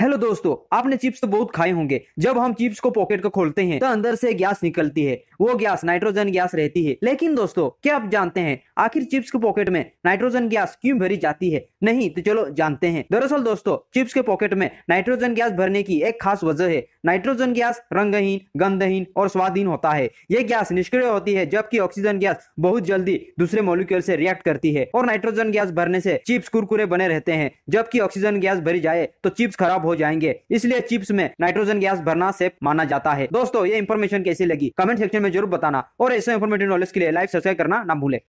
hello दोस्तों आपने chips तो बहुत खाए होंगे जब हम चिप्स को पॉकेट को खोलते हैं तो अंदर से गैस निकलती है वो गैस नाइट्रोजन गैस रहती है लेकिन दोस्तों क्या आप जानते हैं आखिर चिप्स के पॉकेट में नाइट्रोजन गैस क्यों भरी जाती है नहीं तो चलो जानते हैं दरअसल दोस्तों चिप्स के पॉकेट में नाइट्रोजन गैस भरने की एक खास वजह है नाइट्रोजन गैस रंगहीन गंधहीन और स्वादहीन होता है ये गैस निष्क्रिय होती है जबकि ऑक्सीजन गैस बहुत जल्दी दूसरे मोलिक्यूल से रिएक्ट करती है और नाइट्रोजन गैस भरने से चिप्स कुरकुरे बने रहते हैं जबकि ऑक्सीजन गैस भरी जाए तो चिप्स खराब हो जाएंगे इसलिए चिप्स में नाइट्रोजन गैस भरना सेफ माना जाता है दोस्तों ये इन्फॉर्मेशन कैसी लगी कमेंट सेक्शन में जरूर बताना और ऐसे इन्फॉर्मेटिव नॉलेज के लिए लाइव सब्सक्राइब करना ना भूले